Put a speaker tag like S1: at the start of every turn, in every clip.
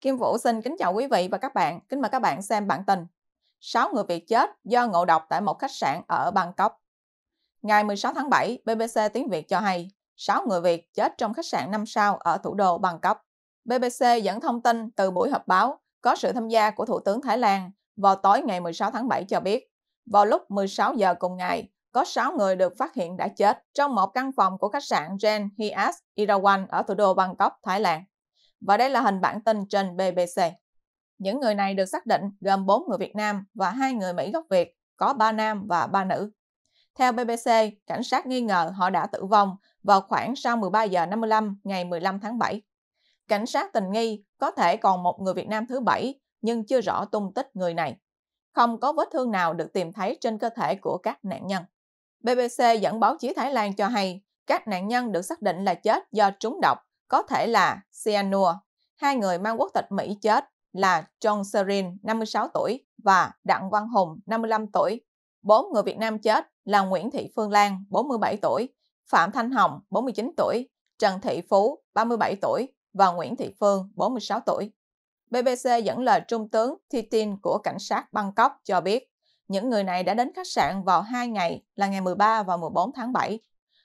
S1: Kim Vũ xin kính chào quý vị và các bạn. Kính mời các bạn xem bản tin. 6 người Việt chết do ngộ độc tại một khách sạn ở Bangkok. Ngày 16 tháng 7, BBC Tiếng Việt cho hay 6 người Việt chết trong khách sạn 5 sao ở thủ đô Bangkok. BBC dẫn thông tin từ buổi họp báo có sự tham gia của Thủ tướng Thái Lan vào tối ngày 16 tháng 7 cho biết, vào lúc 16 giờ cùng ngày, có 6 người được phát hiện đã chết trong một căn phòng của khách sạn Gen Hias Irawan ở thủ đô Bangkok, Thái Lan và đây là hình bản tin trên BBC. Những người này được xác định gồm 4 người Việt Nam và 2 người Mỹ gốc Việt, có 3 nam và 3 nữ. Theo BBC, cảnh sát nghi ngờ họ đã tử vong vào khoảng sau 13 giờ 55 ngày 15 tháng 7. Cảnh sát tình nghi có thể còn một người Việt Nam thứ bảy nhưng chưa rõ tung tích người này. Không có vết thương nào được tìm thấy trên cơ thể của các nạn nhân. BBC dẫn báo chí Thái Lan cho hay các nạn nhân được xác định là chết do trúng độc có thể là cyanua. Hai người mang quốc tịch Mỹ chết là John Serin, 56 tuổi và Đặng Văn Hùng, 55 tuổi. Bốn người Việt Nam chết là Nguyễn Thị Phương Lan, 47 tuổi, Phạm Thanh Hồng, 49 tuổi, Trần Thị Phú, 37 tuổi và Nguyễn Thị Phương, 46 tuổi. BBC dẫn lời Trung tướng thi tin của cảnh sát Bangkok cho biết, những người này đã đến khách sạn vào hai ngày là ngày 13 và 14 tháng 7.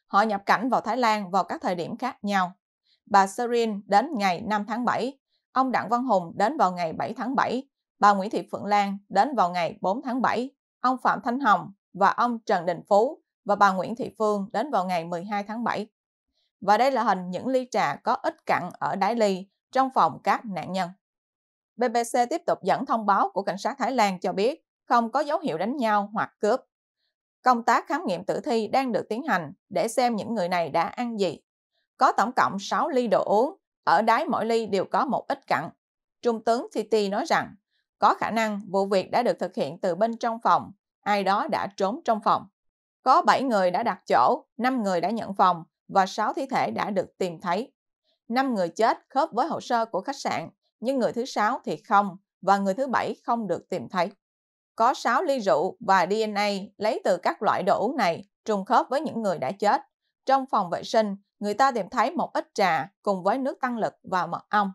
S1: Họ nhập cảnh vào Thái Lan vào các thời điểm khác nhau bà Serin đến ngày 5 tháng 7, ông Đặng Văn Hùng đến vào ngày 7 tháng 7, bà Nguyễn Thị Phượng Lan đến vào ngày 4 tháng 7, ông Phạm Thanh Hồng và ông Trần Đình Phú và bà Nguyễn Thị Phương đến vào ngày 12 tháng 7. Và đây là hình những ly trà có ít cặn ở đáy ly trong phòng các nạn nhân. BBC tiếp tục dẫn thông báo của cảnh sát Thái Lan cho biết không có dấu hiệu đánh nhau hoặc cướp. Công tác khám nghiệm tử thi đang được tiến hành để xem những người này đã ăn gì có tổng cộng 6 ly đồ uống, ở đáy mỗi ly đều có một ít cặn. Trung tướng Titi nói rằng, có khả năng vụ việc đã được thực hiện từ bên trong phòng, ai đó đã trốn trong phòng. Có 7 người đã đặt chỗ, 5 người đã nhận phòng và 6 thi thể đã được tìm thấy. 5 người chết khớp với hồ sơ của khách sạn, nhưng người thứ 6 thì không và người thứ 7 không được tìm thấy. Có 6 ly rượu và DNA lấy từ các loại đồ uống này trùng khớp với những người đã chết. Trong phòng vệ sinh người ta tìm thấy một ít trà cùng với nước tăng lực và mật ong.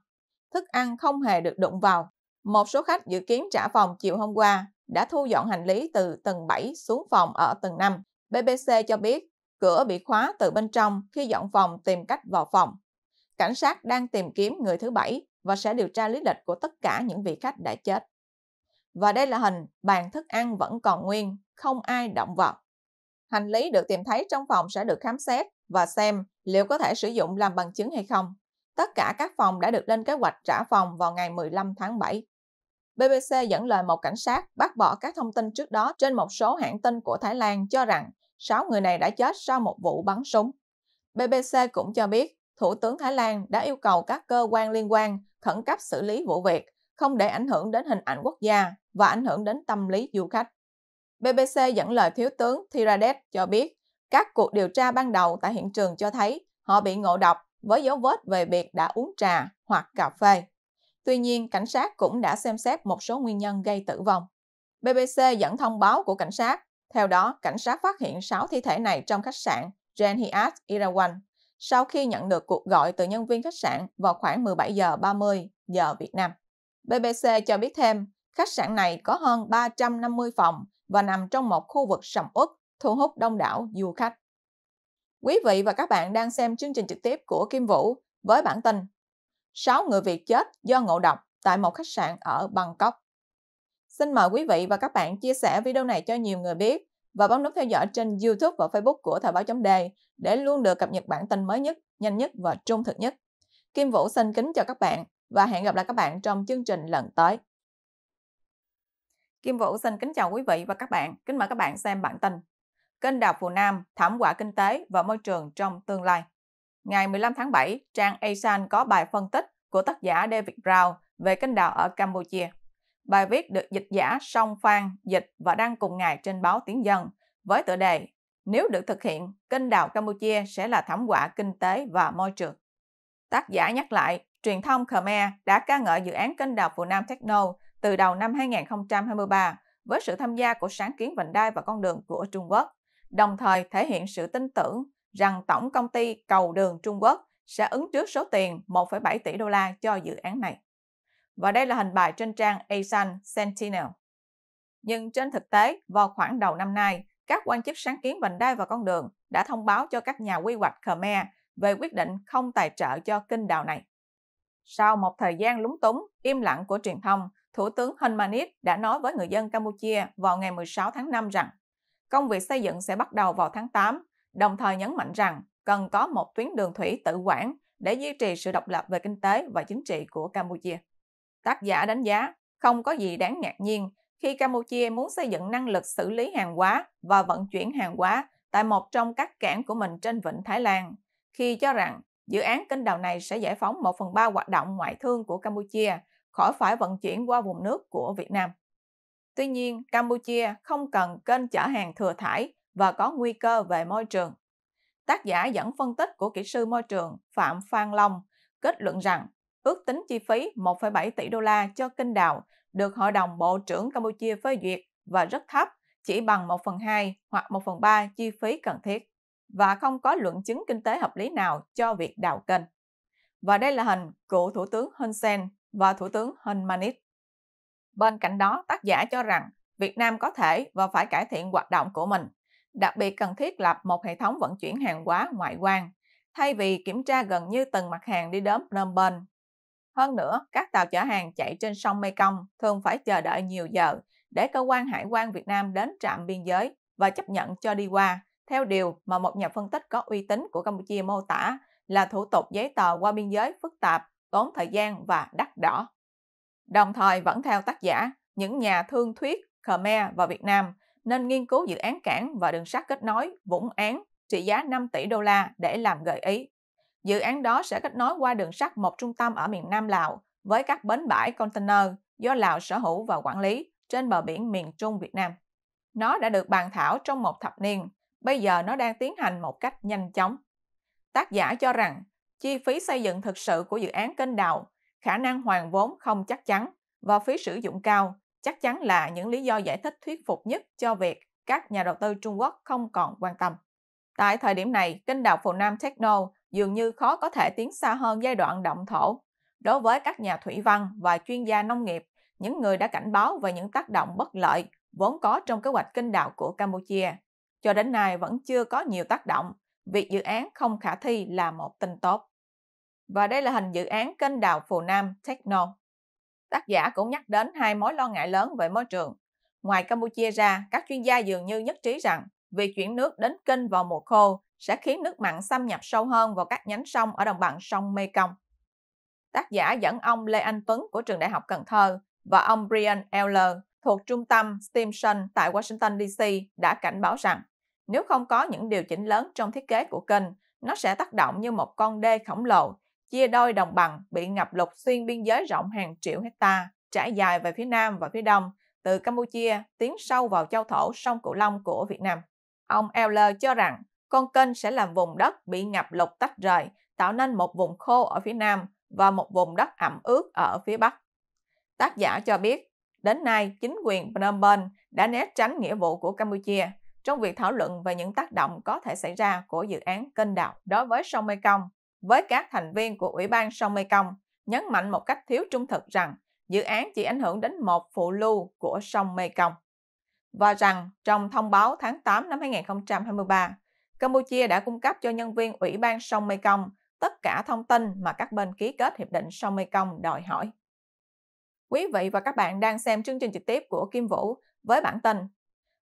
S1: Thức ăn không hề được đụng vào. Một số khách dự kiến trả phòng chiều hôm qua đã thu dọn hành lý từ tầng 7 xuống phòng ở tầng 5. BBC cho biết cửa bị khóa từ bên trong khi dọn phòng tìm cách vào phòng. Cảnh sát đang tìm kiếm người thứ bảy và sẽ điều tra lý lịch của tất cả những vị khách đã chết. Và đây là hình bàn thức ăn vẫn còn nguyên, không ai động vật. Hành lý được tìm thấy trong phòng sẽ được khám xét và xem liệu có thể sử dụng làm bằng chứng hay không. Tất cả các phòng đã được lên kế hoạch trả phòng vào ngày 15 tháng 7. BBC dẫn lời một cảnh sát bác bỏ các thông tin trước đó trên một số hãng tin của Thái Lan cho rằng 6 người này đã chết sau một vụ bắn súng. BBC cũng cho biết Thủ tướng Thái Lan đã yêu cầu các cơ quan liên quan khẩn cấp xử lý vụ việc, không để ảnh hưởng đến hình ảnh quốc gia và ảnh hưởng đến tâm lý du khách. BBC dẫn lời Thiếu tướng Thiradet cho biết các cuộc điều tra ban đầu tại hiện trường cho thấy họ bị ngộ độc với dấu vết về việc đã uống trà hoặc cà phê. Tuy nhiên, cảnh sát cũng đã xem xét một số nguyên nhân gây tử vong. BBC dẫn thông báo của cảnh sát. Theo đó, cảnh sát phát hiện 6 thi thể này trong khách sạn Grand Hyatt Irawan sau khi nhận được cuộc gọi từ nhân viên khách sạn vào khoảng 17 giờ 30 giờ Việt Nam. BBC cho biết thêm, khách sạn này có hơn 350 phòng và nằm trong một khu vực sầm uất thu hút đông đảo du khách. Quý vị và các bạn đang xem chương trình trực tiếp của Kim Vũ với bản tin 6 người Việt chết do ngộ độc tại một khách sạn ở Bangkok. Xin mời quý vị và các bạn chia sẻ video này cho nhiều người biết và bấm nút theo dõi trên YouTube và Facebook của Thời báo chấm đề để luôn được cập nhật bản tin mới nhất, nhanh nhất và trung thực nhất. Kim Vũ xin kính chào các bạn và hẹn gặp lại các bạn trong chương trình lần tới. Kim Vũ xin kính chào quý vị và các bạn. Kính mời các bạn xem bản tin kênh đào Phù Nam, thảm quả kinh tế và môi trường trong tương lai. Ngày 15 tháng 7, trang Asian có bài phân tích của tác giả David Brown về kênh đào ở Campuchia. Bài viết được dịch giả song phan, dịch và đăng cùng ngày trên báo Tiếng Dân với tựa đề Nếu được thực hiện, kênh đào Campuchia sẽ là thảm quả kinh tế và môi trường. Tác giả nhắc lại, truyền thông Khmer đã ca ngợi dự án kênh đào Phù Nam Techno từ đầu năm 2023 với sự tham gia của sáng kiến vành đai và con đường của Trung Quốc đồng thời thể hiện sự tin tưởng rằng tổng công ty cầu đường Trung Quốc sẽ ứng trước số tiền 1,7 tỷ đô la cho dự án này. Và đây là hình bài trên trang Asian Sentinel. Nhưng trên thực tế, vào khoảng đầu năm nay, các quan chức sáng kiến vành đai và con đường đã thông báo cho các nhà quy hoạch Khmer về quyết định không tài trợ cho kênh đào này. Sau một thời gian lúng túng, im lặng của truyền thông, Thủ tướng Hun Manet đã nói với người dân Campuchia vào ngày 16 tháng 5 rằng Công việc xây dựng sẽ bắt đầu vào tháng 8, đồng thời nhấn mạnh rằng cần có một tuyến đường thủy tự quản để duy trì sự độc lập về kinh tế và chính trị của Campuchia. Tác giả đánh giá không có gì đáng ngạc nhiên khi Campuchia muốn xây dựng năng lực xử lý hàng hóa và vận chuyển hàng hóa tại một trong các cảng của mình trên vịnh Thái Lan, khi cho rằng dự án kênh đào này sẽ giải phóng một phần ba hoạt động ngoại thương của Campuchia khỏi phải vận chuyển qua vùng nước của Việt Nam. Tuy nhiên, Campuchia không cần kênh chở hàng thừa thải và có nguy cơ về môi trường. Tác giả dẫn phân tích của kỹ sư môi trường Phạm Phan Long kết luận rằng ước tính chi phí 1,7 tỷ đô la cho kênh đào được Hội đồng Bộ trưởng Campuchia phê duyệt và rất thấp, chỉ bằng 1 phần 2 hoặc 1 phần 3 chi phí cần thiết và không có luận chứng kinh tế hợp lý nào cho việc đào kênh. Và đây là hình cựu Thủ tướng Hun Sen và Thủ tướng Hun Manit. Bên cạnh đó, tác giả cho rằng Việt Nam có thể và phải cải thiện hoạt động của mình, đặc biệt cần thiết lập một hệ thống vận chuyển hàng hóa ngoại quan, thay vì kiểm tra gần như từng mặt hàng đi đến nơm bên. Hơn nữa, các tàu chở hàng chạy trên sông Mekong thường phải chờ đợi nhiều giờ để cơ quan hải quan Việt Nam đến trạm biên giới và chấp nhận cho đi qua, theo điều mà một nhà phân tích có uy tín của Campuchia mô tả là thủ tục giấy tờ qua biên giới phức tạp, tốn thời gian và đắt đỏ. Đồng thời vẫn theo tác giả, những nhà thương thuyết Khmer và Việt Nam nên nghiên cứu dự án cảng và đường sắt kết nối Vũng Án trị giá 5 tỷ đô la để làm gợi ý. Dự án đó sẽ kết nối qua đường sắt một trung tâm ở miền Nam Lào với các bến bãi container do Lào sở hữu và quản lý trên bờ biển miền Trung Việt Nam. Nó đã được bàn thảo trong một thập niên, bây giờ nó đang tiến hành một cách nhanh chóng. Tác giả cho rằng chi phí xây dựng thực sự của dự án kênh đào khả năng hoàn vốn không chắc chắn và phí sử dụng cao chắc chắn là những lý do giải thích thuyết phục nhất cho việc các nhà đầu tư Trung Quốc không còn quan tâm. Tại thời điểm này, kênh đạo Phù Nam Techno dường như khó có thể tiến xa hơn giai đoạn động thổ. Đối với các nhà thủy văn và chuyên gia nông nghiệp, những người đã cảnh báo về những tác động bất lợi vốn có trong kế hoạch kinh đạo của Campuchia. Cho đến nay vẫn chưa có nhiều tác động, việc dự án không khả thi là một tin tốt và đây là hình dự án kênh đào Phù Nam Techno. Tác giả cũng nhắc đến hai mối lo ngại lớn về môi trường. Ngoài Campuchia ra, các chuyên gia dường như nhất trí rằng việc chuyển nước đến kênh vào mùa khô sẽ khiến nước mặn xâm nhập sâu hơn vào các nhánh sông ở đồng bằng sông Mekong. Tác giả dẫn ông Lê Anh Tuấn của Trường Đại học Cần Thơ và ông Brian Eller thuộc trung tâm Stimson tại Washington DC đã cảnh báo rằng nếu không có những điều chỉnh lớn trong thiết kế của kênh, nó sẽ tác động như một con đê khổng lồ chia đôi đồng bằng bị ngập lụt xuyên biên giới rộng hàng triệu hecta, trải dài về phía nam và phía đông, từ Campuchia tiến sâu vào châu thổ sông Cửu Long của Việt Nam. Ông Euler cho rằng con kênh sẽ làm vùng đất bị ngập lụt tách rời, tạo nên một vùng khô ở phía nam và một vùng đất ẩm ướt ở phía bắc. Tác giả cho biết, đến nay chính quyền Phnom Penh đã né tránh nghĩa vụ của Campuchia trong việc thảo luận về những tác động có thể xảy ra của dự án kênh đào đối với sông Mekong với các thành viên của Ủy ban sông Mekong, nhấn mạnh một cách thiếu trung thực rằng dự án chỉ ảnh hưởng đến một phụ lưu của sông Mekong. Và rằng trong thông báo tháng 8 năm 2023, Campuchia đã cung cấp cho nhân viên Ủy ban sông Mekong tất cả thông tin mà các bên ký kết Hiệp định sông Mekong đòi hỏi. Quý vị và các bạn đang xem chương trình trực tiếp của Kim Vũ với bản tin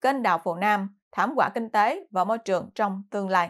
S1: Kênh đào Phù Nam, thảm quả kinh tế và môi trường trong tương lai.